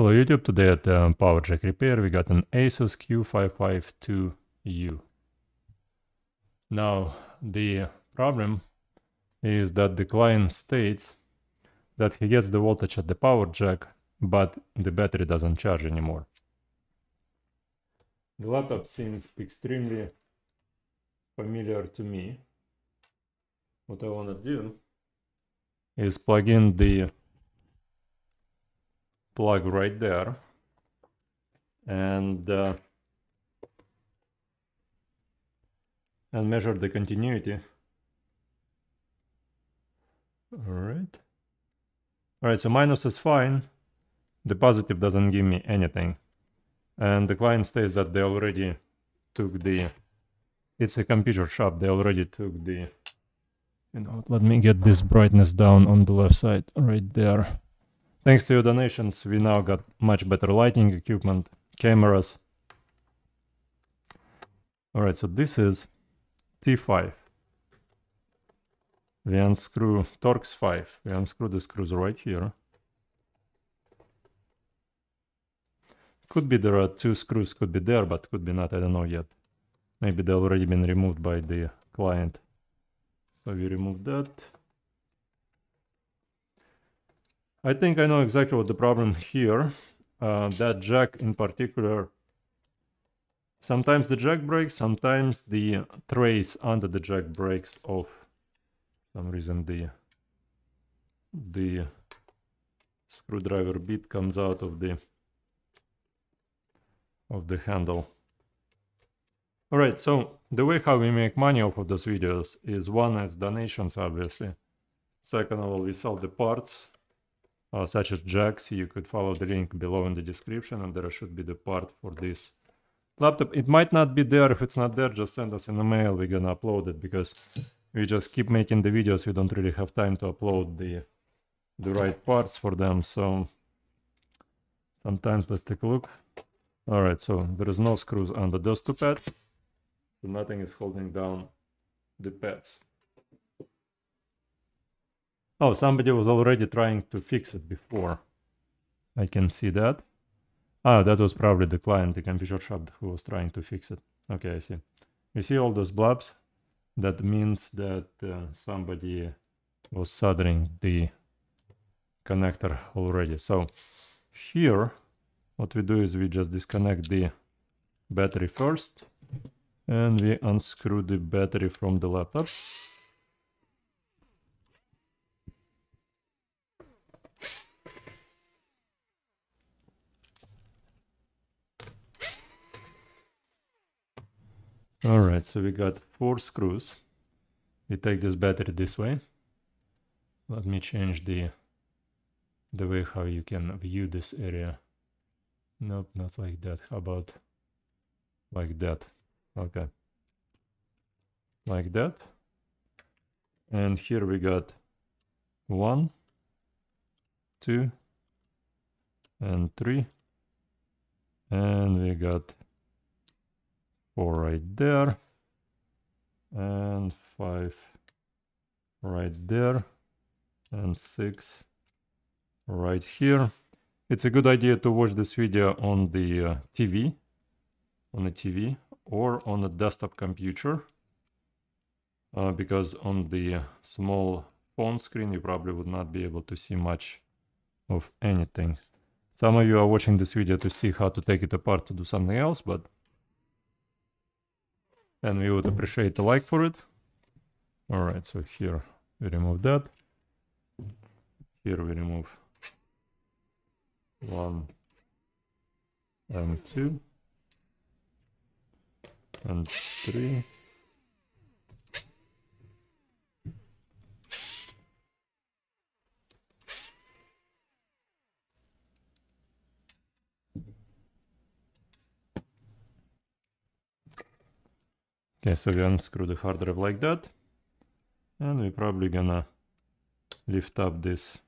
Hello YouTube, today at um, PowerJack Repair we got an ASUS Q552U. Now the problem is that the client states that he gets the voltage at the power jack, but the battery doesn't charge anymore. The laptop seems extremely familiar to me. What I want to do is plug in the plug right there and uh, and measure the continuity all right all right so minus is fine the positive doesn't give me anything and the client states that they already took the it's a computer shop they already took the you know let me get this brightness down on the left side right there Thanks to your donations, we now got much better lighting equipment, cameras. All right, so this is T5. We unscrew Torx 5. We unscrew the screws right here. Could be there are two screws, could be there, but could be not, I don't know yet. Maybe they already been removed by the client. So we remove that. I think I know exactly what the problem here, uh, that jack in particular, sometimes the jack breaks, sometimes the trace under the jack breaks off. some reason the, the screwdriver bit comes out of the, of the handle. Alright, so the way how we make money off of those videos is one is donations, obviously. Second of all, we sell the parts uh, such as jacks, you could follow the link below in the description and there should be the part for this laptop. It might not be there. If it's not there, just send us an email. We're gonna upload it because we just keep making the videos. We don't really have time to upload the the right parts for them. So sometimes let's take a look. All right, so there is no screws on the desktop pad. So nothing is holding down the pads. Oh, somebody was already trying to fix it before. I can see that. Ah, that was probably the client, the computer shop who was trying to fix it. Okay, I see. You see all those blobs? That means that uh, somebody was soldering the connector already. So here, what we do is we just disconnect the battery first and we unscrew the battery from the laptop. All right, so we got four screws. We take this battery this way. Let me change the the way how you can view this area. Nope, not like that. How about like that? Okay. Like that. And here we got one, two, and three. And we got four right there and five right there and six right here it's a good idea to watch this video on the uh, TV on the TV or on a desktop computer uh, because on the small phone screen you probably would not be able to see much of anything some of you are watching this video to see how to take it apart to do something else but and we would appreciate a like for it. All right, so here we remove that. Here we remove one and two and three. Okay, so we unscrew the hard drive like that. And we're probably gonna lift up this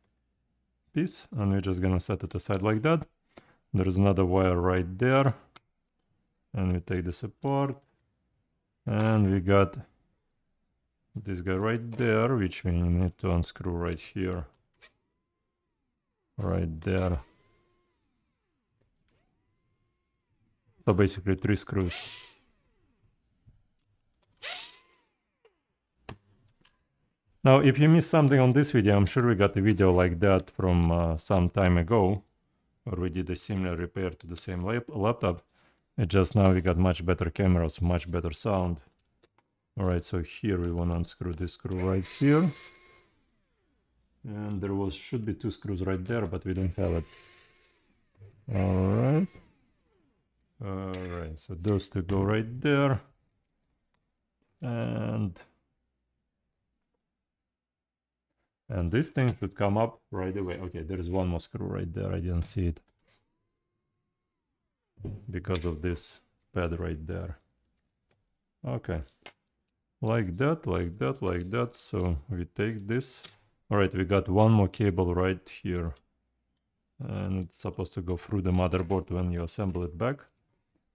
piece and we're just gonna set it aside like that. There's another wire right there. And we take this apart. And we got this guy right there, which we need to unscrew right here. Right there. So basically three screws Now, if you missed something on this video, I'm sure we got a video like that from uh, some time ago, or we did a similar repair to the same lap laptop. And just now we got much better cameras, much better sound. All right, so here we want to unscrew this screw right here. And there was should be two screws right there, but we don't have it. All right. All right, so those two go right there. And And this thing should come up right away. Okay, there is one more screw right there. I didn't see it because of this pad right there. Okay, like that, like that, like that. So we take this. All right, we got one more cable right here. And it's supposed to go through the motherboard when you assemble it back.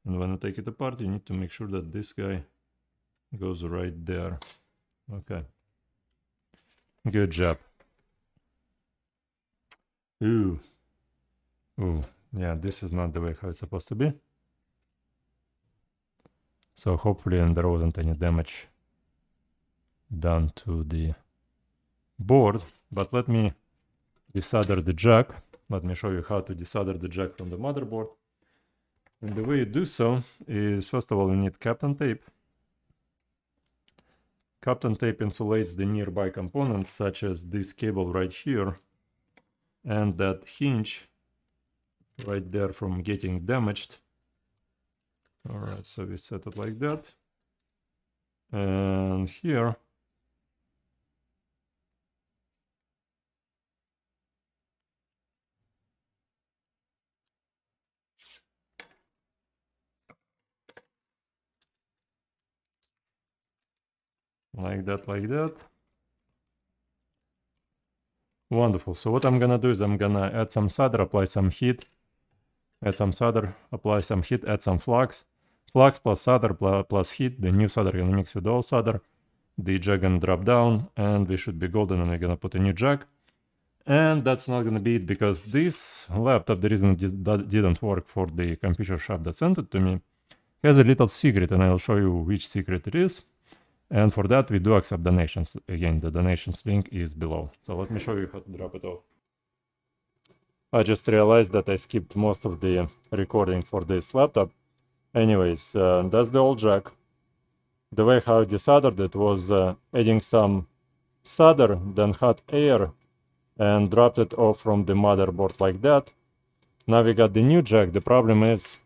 And when you take it apart, you need to make sure that this guy goes right there. Okay. Good job. Ooh. Ooh. Yeah, this is not the way how it's supposed to be. So hopefully there wasn't any damage done to the board. But let me desolder the jack. Let me show you how to desolder the jack from the motherboard. And the way you do so is, first of all, you need captain tape. Captain tape insulates the nearby components such as this cable right here and that hinge right there from getting damaged. All right, so we set it like that. And here like that, like that. Wonderful. So what I'm gonna do is I'm gonna add some solder, apply some heat, add some solder, apply some heat, add some flux. Flux plus solder plus heat, the new solder gonna mix with all solder. The jack gonna drop down and we should be golden and we're gonna put a new jack. And that's not gonna be it because this laptop, the reason it didn't work for the computer shop that sent it to me, has a little secret and I'll show you which secret it is. And for that, we do accept donations. Again, the donations link is below. So let me show you how to drop it off. I just realized that I skipped most of the recording for this laptop. Anyways, uh, that's the old jack. The way how I desoldered it was uh, adding some solder, then hot air, and dropped it off from the motherboard like that. Now we got the new jack. The problem is,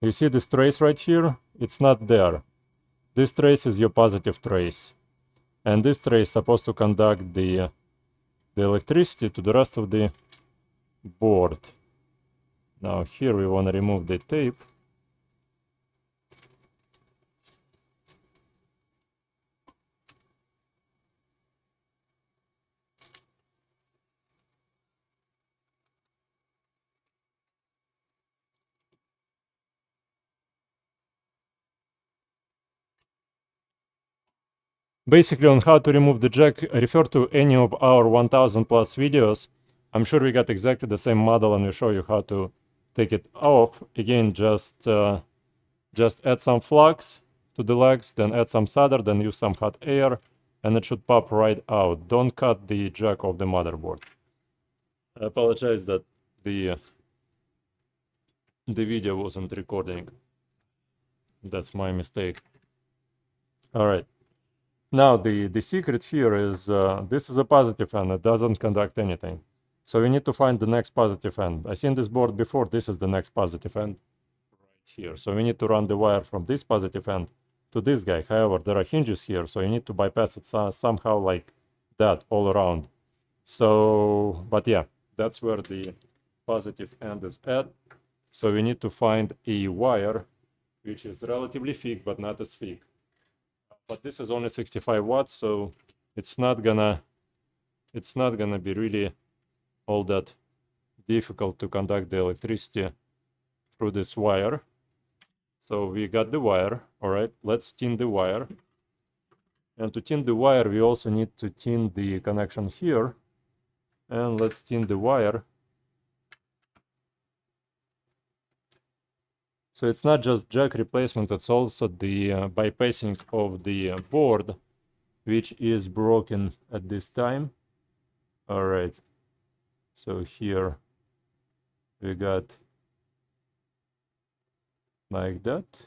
you see this trace right here? It's not there. This trace is your positive trace. And this trace is supposed to conduct the, the electricity to the rest of the board. Now here we want to remove the tape. basically on how to remove the jack, refer to any of our 1000 plus videos. I'm sure we got exactly the same model and we show you how to take it off. Again, just, uh, just add some flux to the legs, then add some solder, then use some hot air, and it should pop right out. Don't cut the jack of the motherboard. I apologize that the, the video wasn't recording. That's my mistake. All right. Now the, the secret here is uh, this is a positive end, it doesn't conduct anything. So we need to find the next positive end. I've seen this board before, this is the next positive end right here. So we need to run the wire from this positive end to this guy. However, there are hinges here, so you need to bypass it so somehow like that all around. So, but yeah, that's where the positive end is at. So we need to find a wire which is relatively thick, but not as thick but this is only 65 watts so it's not gonna it's not gonna be really all that difficult to conduct the electricity through this wire so we got the wire all right let's tin the wire and to tin the wire we also need to tin the connection here and let's tin the wire So it's not just jack replacement, it's also the uh, bypassing of the uh, board, which is broken at this time. All right. So here we got like that.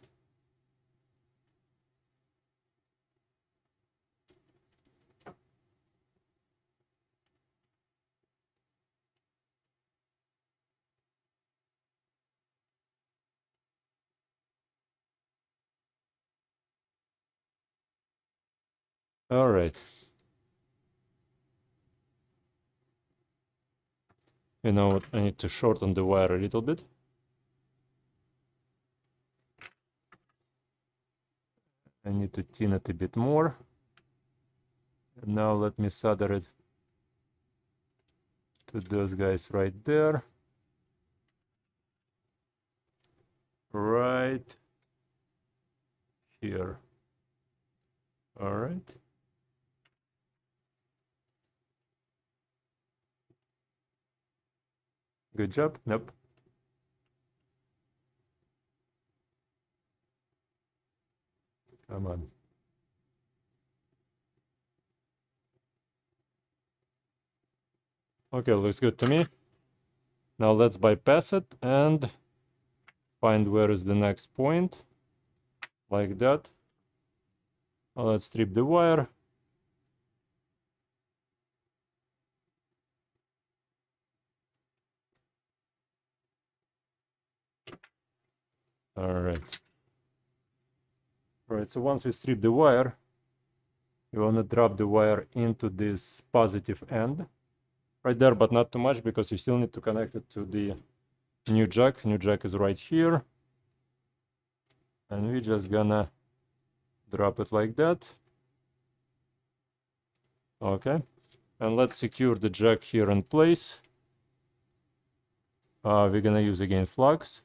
All right. You know what, I need to shorten the wire a little bit. I need to tin it a bit more. And now let me solder it to those guys right there. Right here. All right. Good job. Nope. Come on. Okay, looks good to me. Now let's bypass it and find where is the next point. Like that. let's strip the wire. All right. All right, so once we strip the wire, you want to drop the wire into this positive end right there, but not too much because you still need to connect it to the new jack. New jack is right here. And we're just gonna drop it like that. Okay. And let's secure the jack here in place. Uh, we're gonna use again flux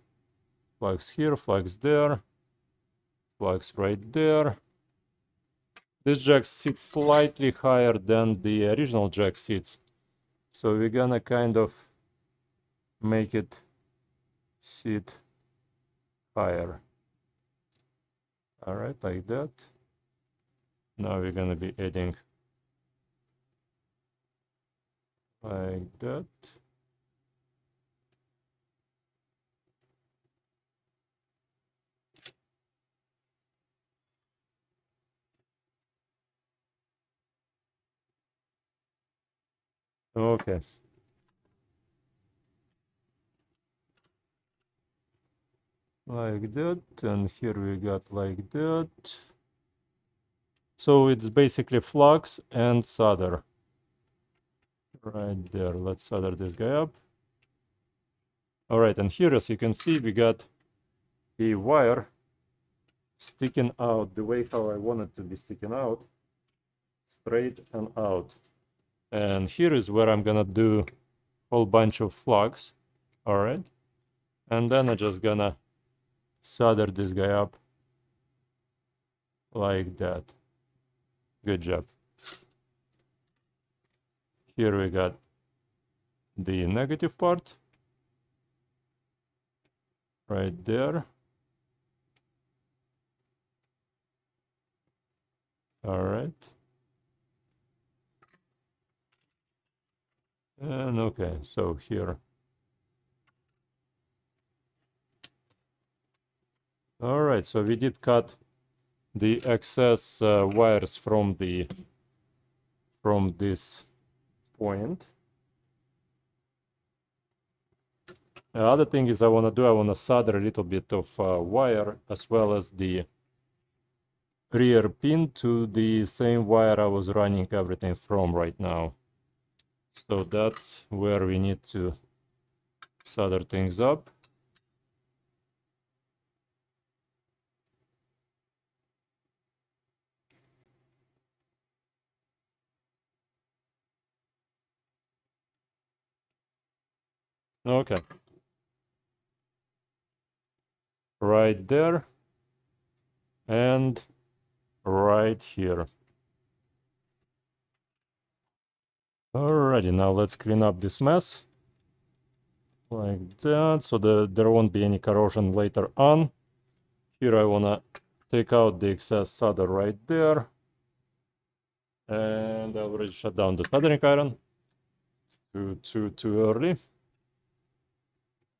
flags here, flags there, flags right there. This jack sits slightly higher than the original jack sits. So we're gonna kind of make it sit higher. Alright, like that. Now we're gonna be adding like that. Okay. Like that, and here we got like that. So it's basically flux and solder. Right there, let's solder this guy up. All right, and here, as you can see, we got a wire sticking out the way how I wanted to be sticking out, straight and out. And here is where I'm gonna do a whole bunch of flux. All right. And then I'm just gonna solder this guy up like that. Good job. Here we got the negative part right there. All right. And okay, so here. All right, so we did cut the excess uh, wires from the from this point. The other thing is I want to do, I want to solder a little bit of uh, wire as well as the rear pin to the same wire I was running everything from right now so that's where we need to solder things up okay right there and right here Alrighty, now let's clean up this mess. Like that, so that there won't be any corrosion later on. Here I wanna take out the excess solder right there. And I already shut down the soldering iron. Too, too, too early.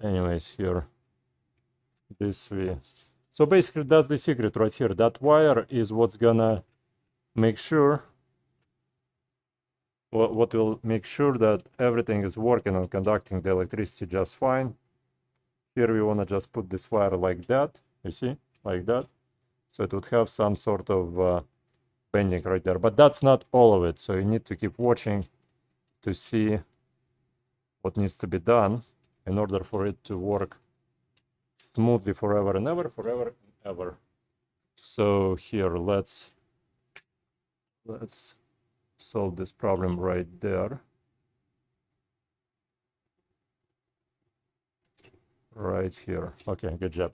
Anyways, here. This way. So basically that's the secret right here. That wire is what's gonna make sure what will make sure that everything is working and conducting the electricity just fine. Here we want to just put this wire like that, you see, like that. So it would have some sort of uh, bending right there, but that's not all of it. So you need to keep watching to see what needs to be done in order for it to work smoothly forever and ever, forever and ever. So here, let's, let's solve this problem right there. Right here. Okay, good job.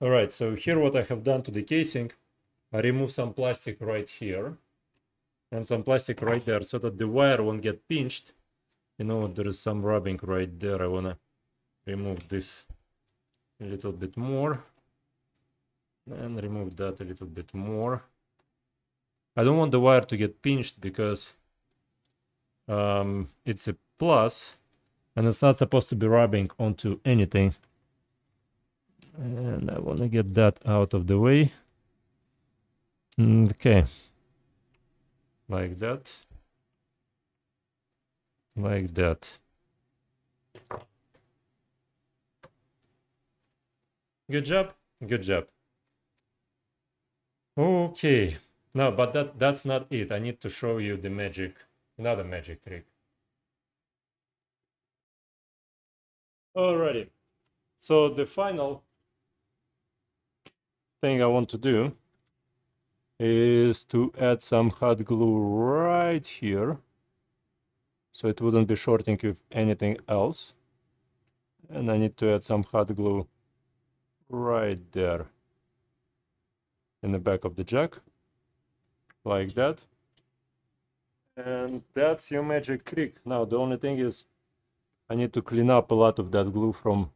All right, so here what I have done to the casing, I remove some plastic right here and some plastic right there so that the wire won't get pinched. You know, there is some rubbing right there. I want to remove this a little bit more and remove that a little bit more. I don't want the wire to get pinched because um, it's a plus and it's not supposed to be rubbing onto anything. And I want to get that out of the way. Mm, okay. Like that. Like that. Good job. Good job. Okay. No, but that that's not it. I need to show you the magic, another magic trick. Alrighty. So the final thing I want to do is to add some hot glue right here so it wouldn't be shorting with anything else and I need to add some hot glue right there in the back of the jack like that and that's your magic trick now the only thing is I need to clean up a lot of that glue from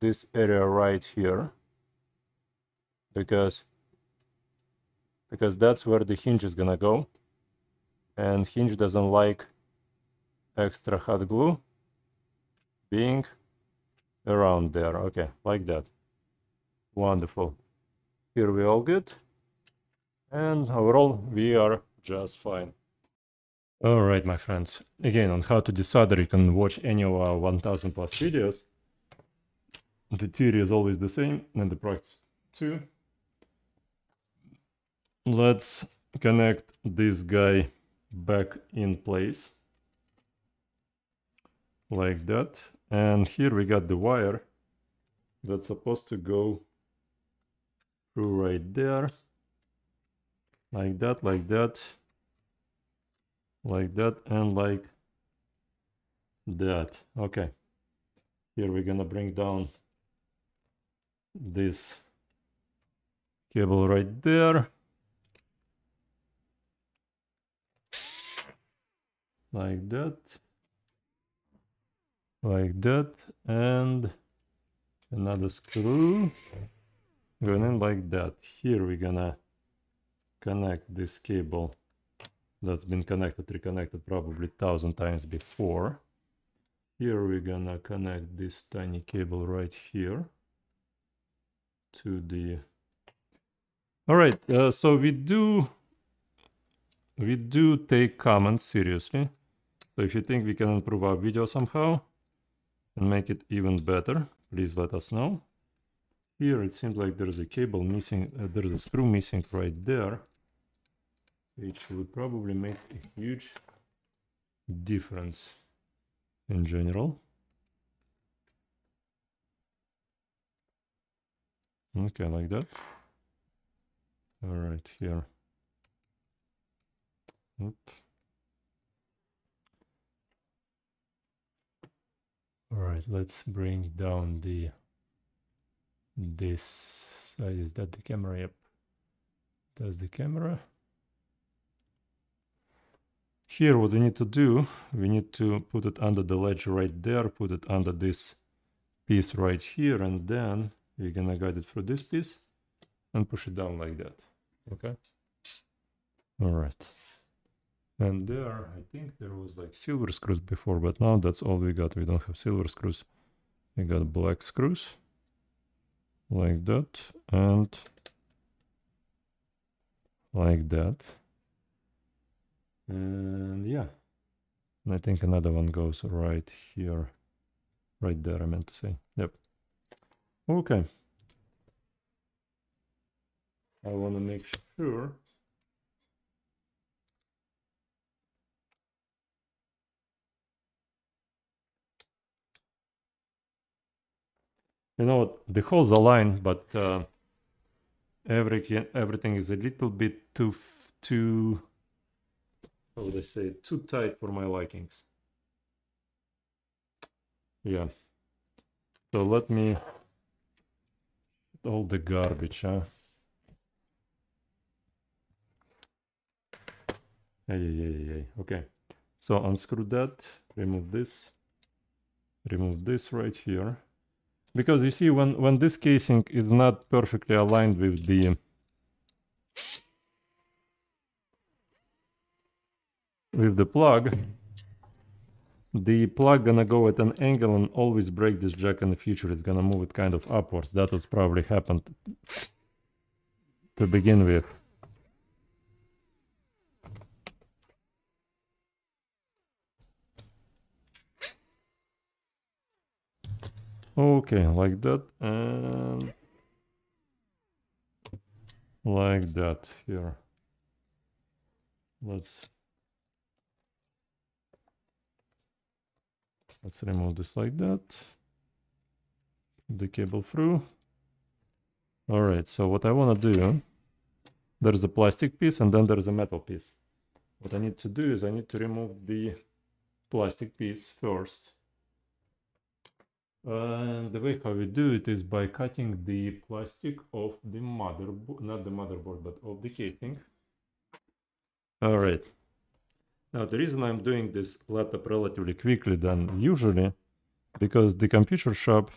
this area right here because because that's where the hinge is gonna go and hinge doesn't like extra hot glue being around there okay like that wonderful here we all good and overall we are just fine all right my friends again on how to decider you can watch any of our 1000 plus videos the theory is always the same and the practice too let's connect this guy back in place like that and here we got the wire that's supposed to go right there like that like that like that and like that okay here we're gonna bring down this cable right there like that like that and another screw going in like that here we're gonna connect this cable that's been connected reconnected probably thousand times before here we're gonna connect this tiny cable right here to the all right uh, so we do we do take comments seriously so if you think we can improve our video somehow and make it even better please let us know here it seems like there's a cable missing uh, there's a screw missing right there which would probably make a huge difference in general okay like that all right here Oops. all right let's bring down the this side. Is that the camera? Yep. That's the camera. Here what we need to do, we need to put it under the ledge right there, put it under this piece right here, and then we're gonna guide it through this piece and push it down like that, okay? All right. And there, I think there was like silver screws before, but now that's all we got. We don't have silver screws. We got black screws like that and like that and yeah and I think another one goes right here right there I meant to say yep okay I want to make sure you know the holes align but uh, everything everything is a little bit too too how would I say too tight for my likings yeah so let me all the garbage huh Ay, ay, ay, okay so unscrew that remove this remove this right here because you see when when this casing is not perfectly aligned with the with the plug the plug gonna go at an angle and always break this jack in the future it's gonna move it kind of upwards that was probably happened to begin with Okay, like that and like that here. Let's let's remove this like that. The cable through. All right, so what I want to do, there's a plastic piece and then there's a metal piece. What I need to do is I need to remove the plastic piece first and the way how we do it is by cutting the plastic of the motherboard, not the motherboard, but of the casing. All right. Now, the reason I'm doing this laptop relatively quickly than usually, because the computer shop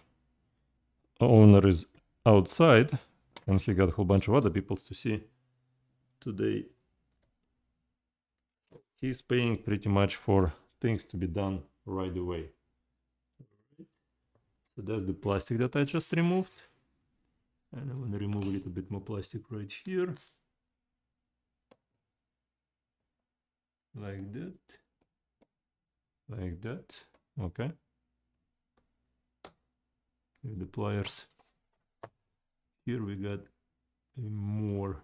owner is outside and he got a whole bunch of other people to see today. He's paying pretty much for things to be done right away. So that's the plastic that I just removed. And I'm gonna remove a little bit more plastic right here. Like that. Like that. Okay. With the pliers. Here we got a more.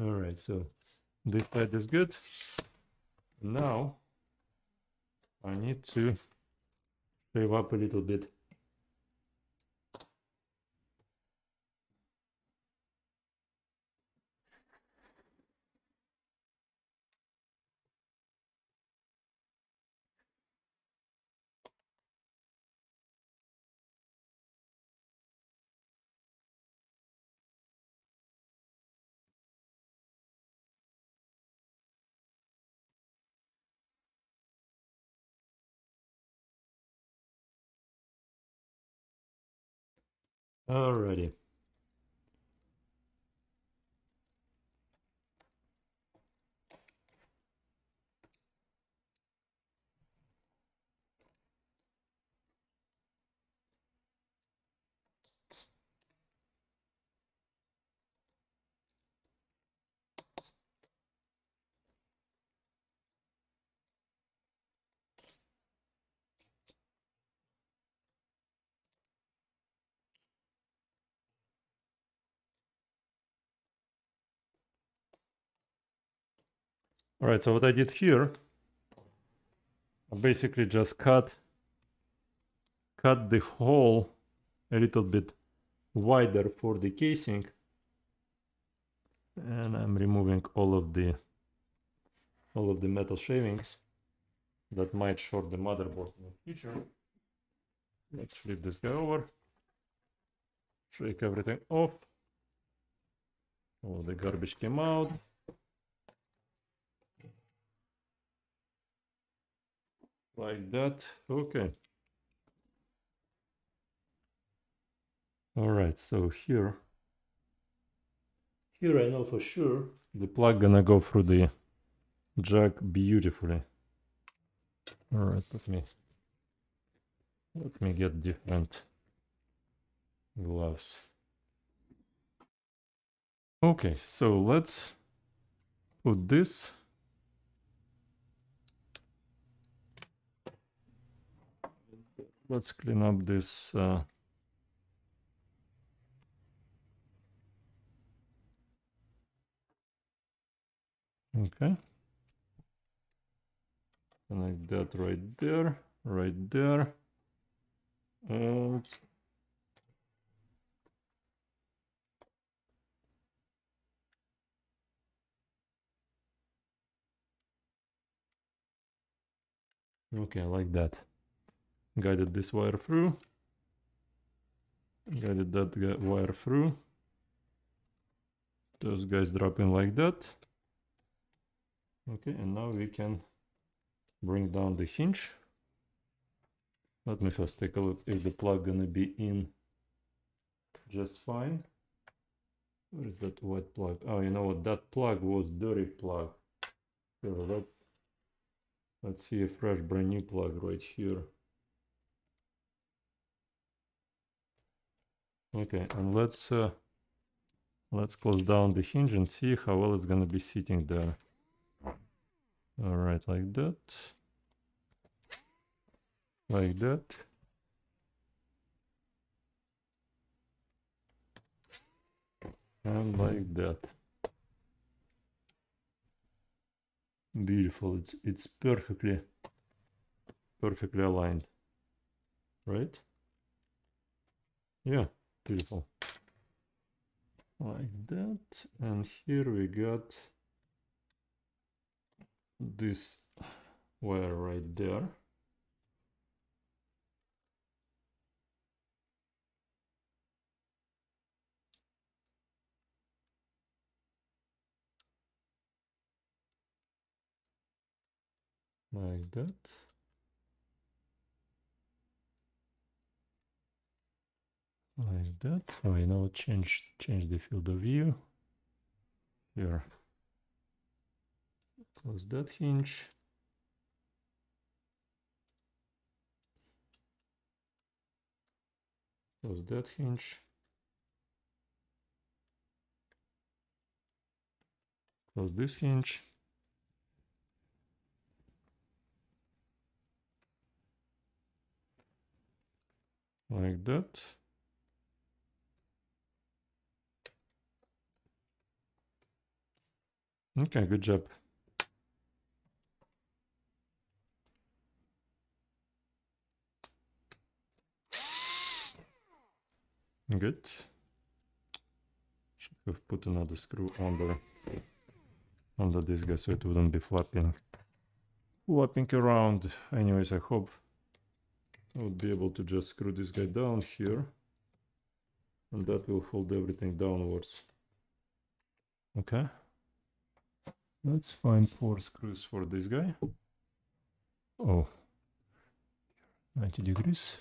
All right, so this side is good. Now I need to save up a little bit. Alrighty. All right, so what I did here, I basically just cut, cut the hole a little bit wider for the casing. And I'm removing all of the, all of the metal shavings that might short the motherboard in the future. Let's flip this guy over, shake everything off. All the garbage came out. like that. Okay. All right, so here, here I know for sure the plug gonna go through the jack beautifully. All right, let me, let me get different gloves. Okay, so let's put this let's clean up this uh, okay connect that right there right there uh, Okay, okay like that guided this wire through, guided that wire through, those guys drop in like that. Okay, and now we can bring down the hinge. Let me first take a look if the plug gonna be in just fine. Where is that white plug? Oh, you know what? That plug was dirty plug. So let's, let's see a fresh brand new plug right here. Okay, and let's uh, let's close down the hinge and see how well it's gonna be sitting there. All right, like that, like that. And like that. Beautiful. It's it's perfectly perfectly aligned. Right? Yeah. Beautiful. Like that. And here we got this wire right there. like that like that. So I now change change the field of view here. Close that hinge. Close that hinge. Close this hinge. Like that. Okay, good job. Good. Should have put another screw under under this guy so it wouldn't be flapping flapping around. Anyways, I hope I would be able to just screw this guy down here. And that will hold everything downwards. Okay. Let's find four screws for this guy. Oh, 90 degrees.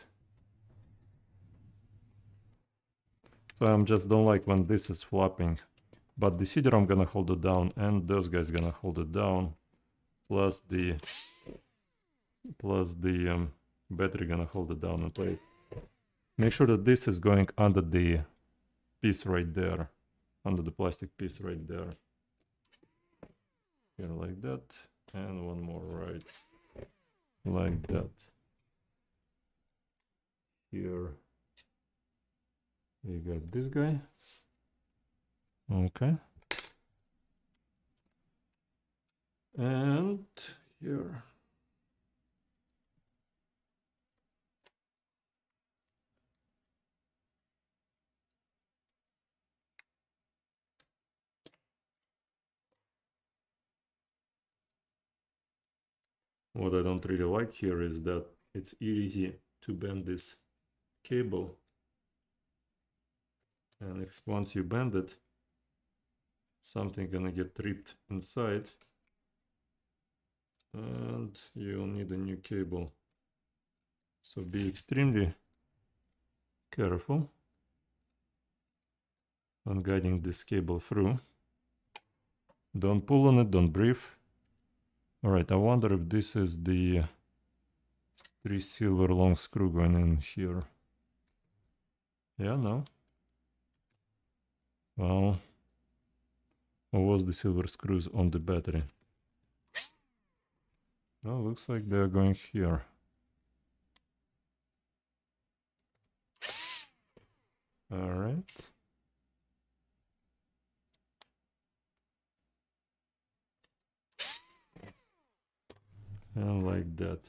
So I am just don't like when this is flopping. But the cedar I'm gonna hold it down and those guys gonna hold it down. Plus the plus the um, battery gonna hold it down and play. Make sure that this is going under the piece right there. Under the plastic piece right there here like that and one more right like that here we got this guy okay and here What I don't really like here is that it's easy to bend this cable. And if once you bend it, something gonna get tripped inside and you'll need a new cable. So be extremely careful on guiding this cable through. Don't pull on it, don't breathe. All right, I wonder if this is the three silver long screw going in here. Yeah, no. Well, what was the silver screws on the battery? Well, looks like they're going here. All right. and like that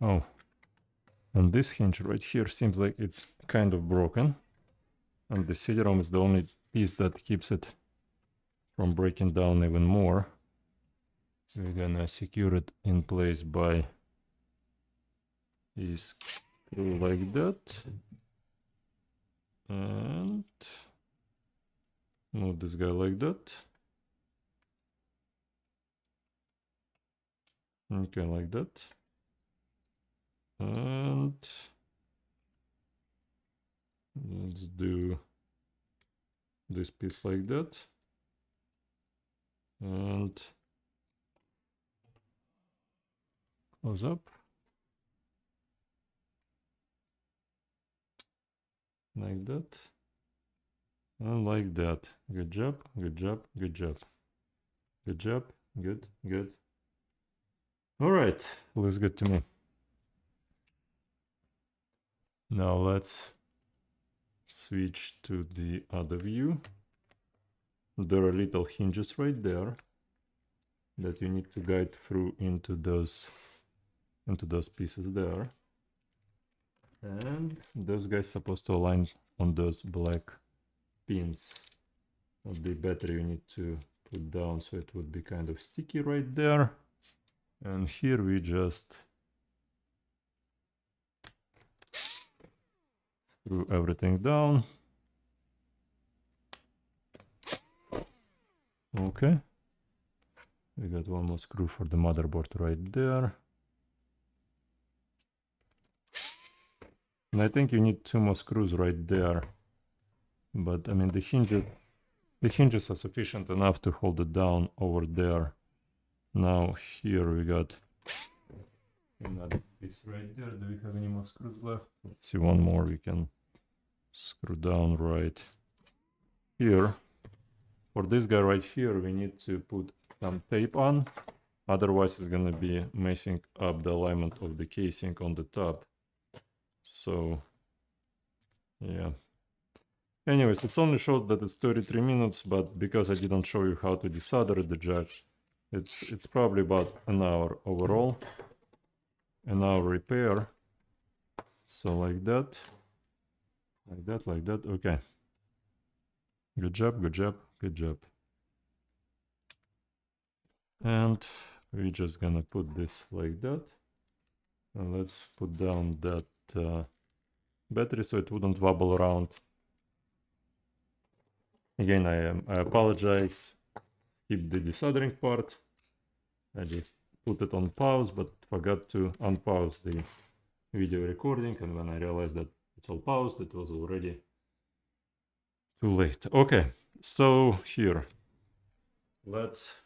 oh and this hinge right here seems like it's kind of broken and the CD-ROM is the only piece that keeps it from breaking down even more. We're gonna secure it in place by is like that and move this guy like that okay like that and let's do this piece like that and close up like that and like that good job good job good job good job good good all right let's get to me now let's switch to the other view there are little hinges right there that you need to guide through into those into those pieces there and those guys supposed to align on those black pins. of the battery. you need to put down so it would be kind of sticky right there. And here we just screw everything down. Okay. We got one more screw for the motherboard right there. And I think you need two more screws right there. But I mean the hinges the hinges are sufficient enough to hold it down over there. Now here we got another piece right there. Do we have any more screws left? Let's see one more we can screw down right here. For this guy right here we need to put some tape on. Otherwise it's gonna be messing up the alignment of the casing on the top. So, yeah. Anyways, it's only showed that it's 33 minutes, but because I didn't show you how to desolder the jack, it's, it's probably about an hour overall, an hour repair. So like that, like that, like that, okay. Good job, good job, good job. And we're just gonna put this like that. And let's put down that uh, battery so it wouldn't wobble around. Again, I, um, I apologize. Skip the desoldering part. I just put it on pause, but forgot to unpause the video recording. And when I realized that it's all paused, it was already too late. Okay, so here, let's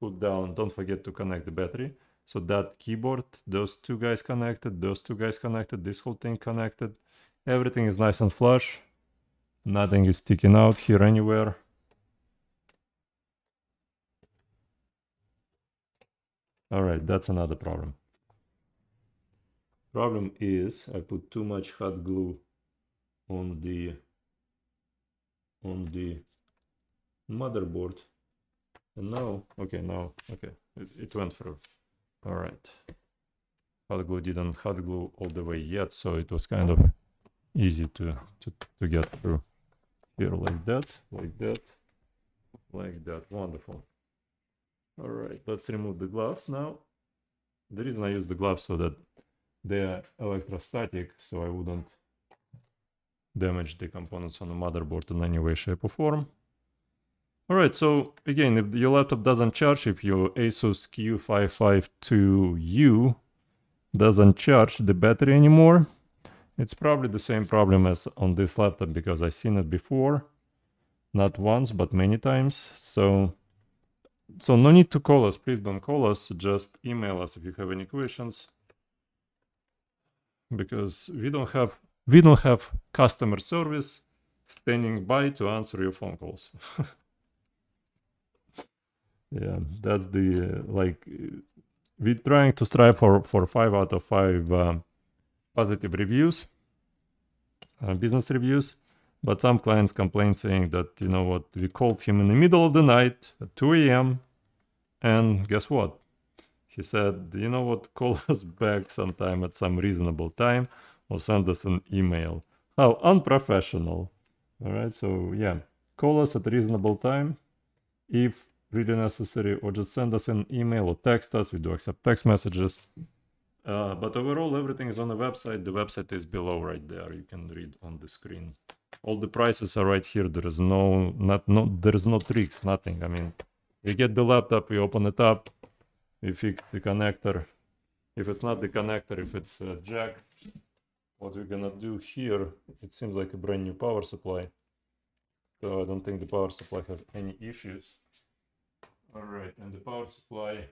put down, don't forget to connect the battery. So that keyboard, those two guys connected, those two guys connected, this whole thing connected. Everything is nice and flush. Nothing is sticking out here anywhere. All right, that's another problem. Problem is I put too much hot glue on the on the motherboard and now okay now okay it, it went through all right. Hot glue didn't hot glue all the way yet, so it was kind of easy to, to, to get through. Here like that, like that, like that. Wonderful. All right, let's remove the gloves now. The reason I use the gloves so that they are electrostatic, so I wouldn't damage the components on the motherboard in any way, shape or form. Alright, so again, if your laptop doesn't charge, if your ASUS Q552U doesn't charge the battery anymore, it's probably the same problem as on this laptop because I've seen it before, not once, but many times. So, so no need to call us, please don't call us, just email us if you have any questions because we don't have we don't have customer service standing by to answer your phone calls. yeah that's the uh, like we're trying to strive for for five out of five um, positive reviews uh, business reviews but some clients complain saying that you know what we called him in the middle of the night at 2 a.m and guess what he said you know what call us back sometime at some reasonable time or send us an email how unprofessional all right so yeah call us at reasonable time if really necessary, or just send us an email or text us. We do accept text messages. Uh, but overall, everything is on the website. The website is below right there. You can read on the screen. All the prices are right here. There is no, not, no, there is no tricks, nothing. I mean, you get the laptop, you open it up, you fix the connector. If it's not the connector, if it's a jack, what we're gonna do here, it seems like a brand new power supply. So I don't think the power supply has any issues. All right, and the power supply.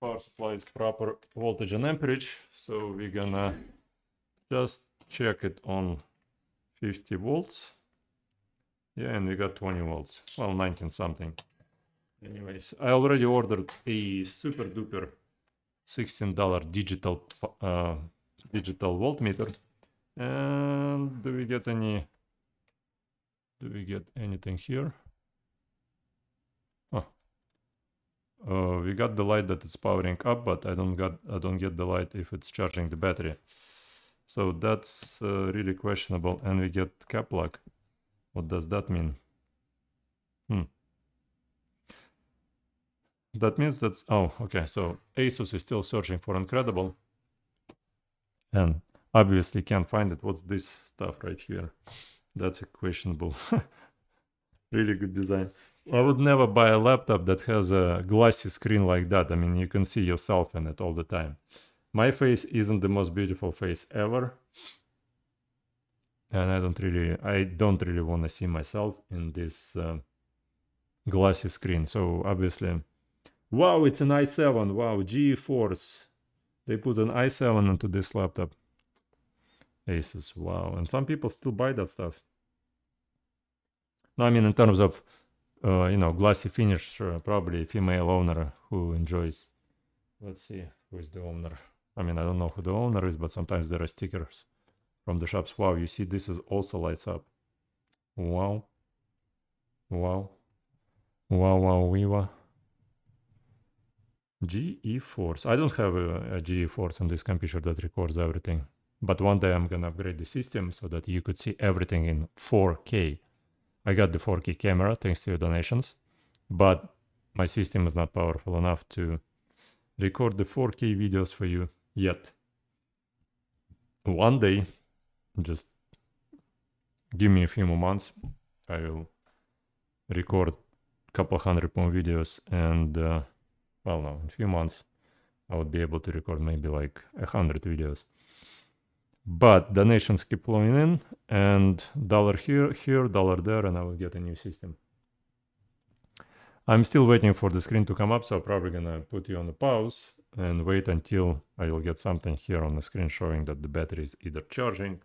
Power supply is proper voltage and amperage, so we're gonna just check it on 50 volts. Yeah, and we got 20 volts, well, 19 something. Anyways, I already ordered a super duper $16 digital uh, digital voltmeter. And do we get any do we get anything here? Uh, we got the light that it's powering up, but I don't got I don't get the light if it's charging the battery. So that's uh, really questionable. And we get cap lock. What does that mean? Hmm. That means that's oh okay. So ASUS is still searching for incredible, and obviously can't find it. What's this stuff right here? That's a questionable. really good design. I would never buy a laptop that has a glassy screen like that. I mean, you can see yourself in it all the time. My face isn't the most beautiful face ever. And I don't really, I don't really want to see myself in this uh, glassy screen. So obviously, wow, it's an i7. Wow, GeForce. They put an i7 into this laptop. Asus, wow. And some people still buy that stuff. No, I mean, in terms of uh, you know, glossy finish, uh, probably female owner who enjoys. Let's see who is the owner. I mean, I don't know who the owner is, but sometimes there are stickers from the shops. Wow, you see, this is also lights up. Wow. Wow. Wow, wow, Viva. GE Force. I don't have a, a GE Force on this computer that records everything. But one day I'm going to upgrade the system so that you could see everything in 4K. I got the 4K camera thanks to your donations, but my system is not powerful enough to record the 4K videos for you yet. One day, just give me a few more months, I will record a couple hundred more videos and, uh, well, no, in a few months, I would be able to record maybe like a hundred videos but donations keep flowing in and dollar here here dollar there and i will get a new system i'm still waiting for the screen to come up so i'm probably gonna put you on a pause and wait until i'll get something here on the screen showing that the battery is either charging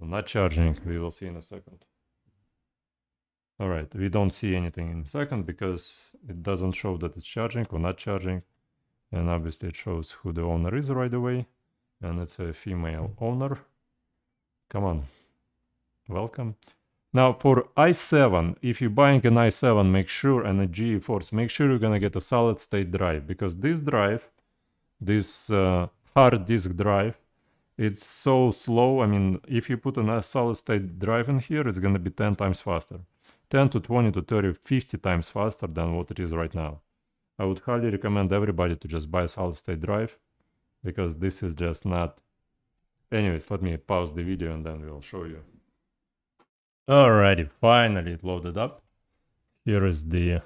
or not charging we will see in a second all right we don't see anything in a second because it doesn't show that it's charging or not charging and obviously it shows who the owner is right away and it's a female owner. Come on, welcome. Now for i7, if you're buying an i7, make sure, and a GeForce, make sure you're gonna get a solid state drive because this drive, this uh, hard disk drive, it's so slow. I mean, if you put a solid state drive in here, it's gonna be 10 times faster. 10 to 20 to 30, 50 times faster than what it is right now. I would highly recommend everybody to just buy a solid state drive because this is just not anyways let me pause the video and then we'll show you alrighty finally it loaded up here is the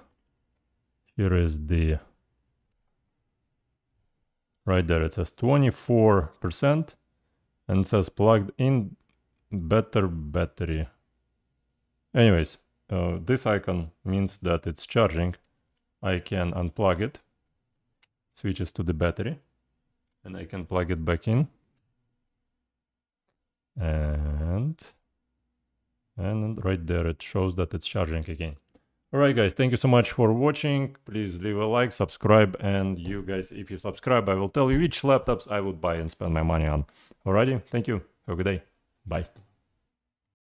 here is the right there it says 24 percent and it says plugged in better battery anyways uh, this icon means that it's charging i can unplug it switches to the battery and I can plug it back in. And, and right there it shows that it's charging again. Alright guys, thank you so much for watching. Please leave a like, subscribe, and you guys, if you subscribe, I will tell you which laptops I would buy and spend my money on. Alrighty, thank you. Have a good day. Bye.